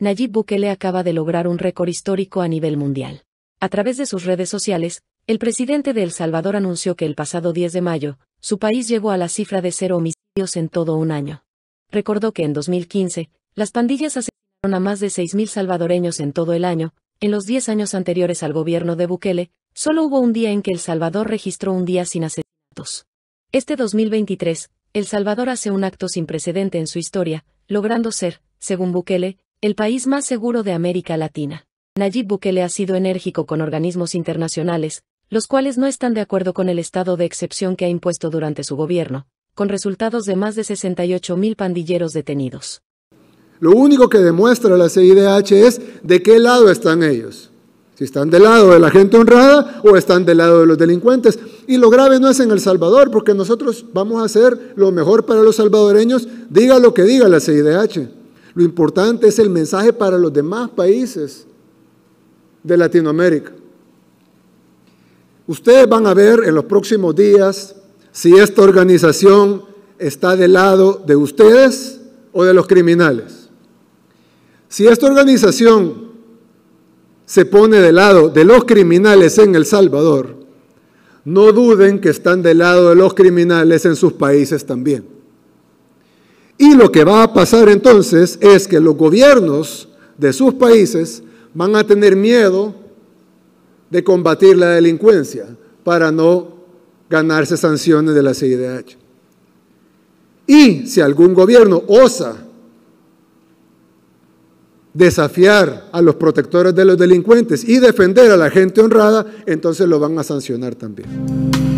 Nayib Bukele acaba de lograr un récord histórico a nivel mundial. A través de sus redes sociales, el presidente de El Salvador anunció que el pasado 10 de mayo, su país llegó a la cifra de cero homicidios en todo un año. Recordó que en 2015, las pandillas asesinaron a más de 6.000 salvadoreños en todo el año, en los 10 años anteriores al gobierno de Bukele, solo hubo un día en que El Salvador registró un día sin asesinatos. Este 2023, El Salvador hace un acto sin precedente en su historia, logrando ser, según Bukele, el país más seguro de América Latina. Nayib Bukele ha sido enérgico con organismos internacionales, los cuales no están de acuerdo con el estado de excepción que ha impuesto durante su gobierno, con resultados de más de mil pandilleros detenidos. Lo único que demuestra la CIDH es de qué lado están ellos. Si están del lado de la gente honrada o están del lado de los delincuentes. Y lo grave no es en El Salvador, porque nosotros vamos a hacer lo mejor para los salvadoreños, diga lo que diga la CIDH. Lo importante es el mensaje para los demás países de Latinoamérica. Ustedes van a ver en los próximos días si esta organización está del lado de ustedes o de los criminales. Si esta organización se pone del lado de los criminales en El Salvador, no duden que están del lado de los criminales en sus países también. Y lo que va a pasar entonces es que los gobiernos de sus países van a tener miedo de combatir la delincuencia para no ganarse sanciones de la CIDH. Y si algún gobierno osa desafiar a los protectores de los delincuentes y defender a la gente honrada, entonces lo van a sancionar también.